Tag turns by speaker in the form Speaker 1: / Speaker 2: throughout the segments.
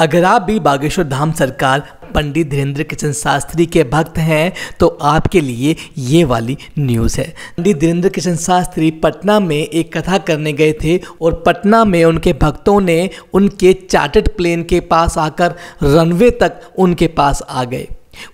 Speaker 1: अगर आप भी बागेश्वर धाम सरकार पंडित धीरेन्द्र किशन शास्त्री के भक्त हैं तो आपके लिए ये वाली न्यूज़ है पंडित धीरेन्द्र किशन शास्त्री पटना में एक कथा करने गए थे और पटना में उनके भक्तों ने उनके चार्टर्ड प्लेन के पास आकर रनवे तक उनके पास आ गए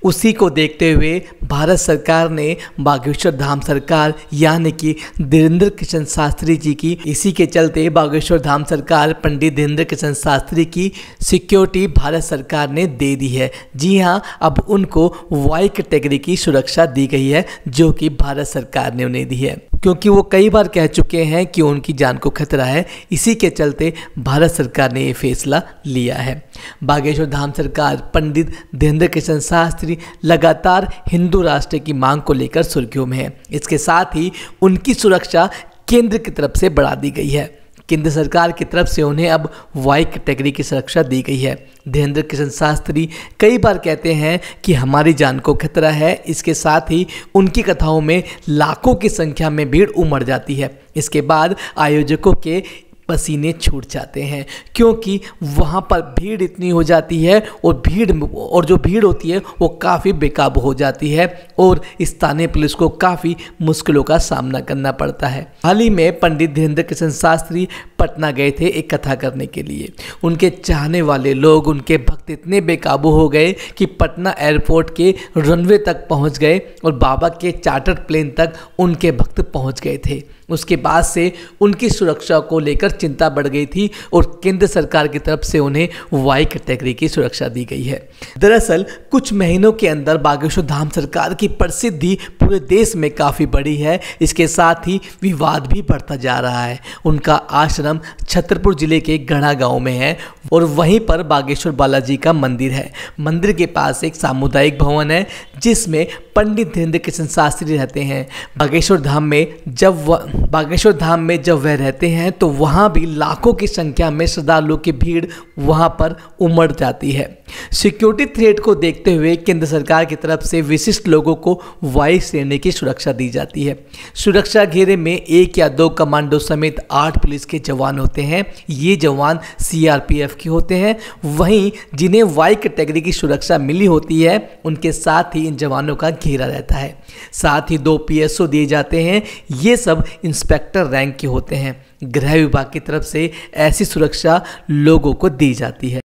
Speaker 1: उसी को देखते हुए भारत सरकार ने बागेश्वर धाम सरकार यानी कि धीरेन्द्र कृष्ण शास्त्री जी की इसी के चलते बागेश्वर धाम सरकार पंडित धीरेन्द्र कृष्ण शास्त्री की सिक्योरिटी भारत सरकार ने दे दी है जी हाँ अब उनको वाई कैटेगरी की सुरक्षा दी गई है जो कि भारत सरकार ने उन्हें दी है क्योंकि वो कई बार कह चुके हैं कि उनकी जान को खतरा है इसी के चलते भारत सरकार ने ये फैसला लिया है बागेश्वर धाम सरकार पंडित धीरेन्द्र कृष्ण शास्त्री लगातार हिंदू राष्ट्र की मांग को लेकर सुर्खियों में है इसके साथ ही उनकी सुरक्षा केंद्र की तरफ से बढ़ा दी गई है केंद्र सरकार की तरफ से उन्हें अब वाई कैटेगरी की सुरक्षा दी गई है धीरेन्द्र किशन शास्त्री कई बार कहते हैं कि हमारी जान को खतरा है इसके साथ ही उनकी कथाओं में लाखों की संख्या में भीड़ उमड़ जाती है इसके बाद आयोजकों के पसीने छूट जाते हैं क्योंकि वहाँ पर भीड़ इतनी हो जाती है और भीड़ और जो भीड़ होती है वो काफ़ी बेकाबू हो जाती है और स्थानीय पुलिस को काफ़ी मुश्किलों का सामना करना पड़ता है हाल ही में पंडित धीरेन्द्र कृष्ण शास्त्री पटना गए थे एक कथा करने के लिए उनके चाहने वाले लोग उनके भक्त इतने बेकाबू हो गए कि पटना एयरपोर्ट के रनवे तक पहुंच गए और बाबा के चार्टर प्लेन तक उनके भक्त पहुंच गए थे उसके बाद से उनकी सुरक्षा को लेकर चिंता बढ़ गई थी और केंद्र सरकार की तरफ से उन्हें वाई कैटेगरी की सुरक्षा दी गई है दरअसल कुछ महीनों के अंदर बागेश्वर धाम सरकार की प्रसिद्धि पूरे देश में काफ़ी बड़ी है इसके साथ ही विवाद भी बढ़ता जा रहा है उनका आश्रम छतरपुर जिले के गढ़ा गांव में है और वहीं पर बागेश्वर बालाजी का मंदिर है मंदिर के पास एक सामुदायिक भवन है जिसमें पंडित धीरेन्द्र कृष्ण शास्त्री रहते हैं बागेश्वर धाम में जब बागेश्वर धाम में जब वह रहते हैं तो वहाँ भी लाखों की संख्या में श्रद्धालुओं की भीड़ वहाँ पर उमड़ जाती है सिक्योरिटी थ्रेट को देखते हुए केंद्र सरकार की तरफ से विशिष्ट लोगों को वायु श्रेणी की सुरक्षा दी जाती है सुरक्षा घेरे में एक या दो कमांडो समेत आठ पुलिस के जवान होते हैं ये जवान सीआरपीएफ के होते हैं वहीं जिन्हें वाई कैटेगरी की सुरक्षा मिली होती है उनके साथ ही इन जवानों का घेरा रहता है साथ ही दो पीएसओ दिए जाते हैं ये सब इंस्पेक्टर रैंक के होते हैं गृह विभाग की तरफ से ऐसी सुरक्षा लोगों को दी जाती है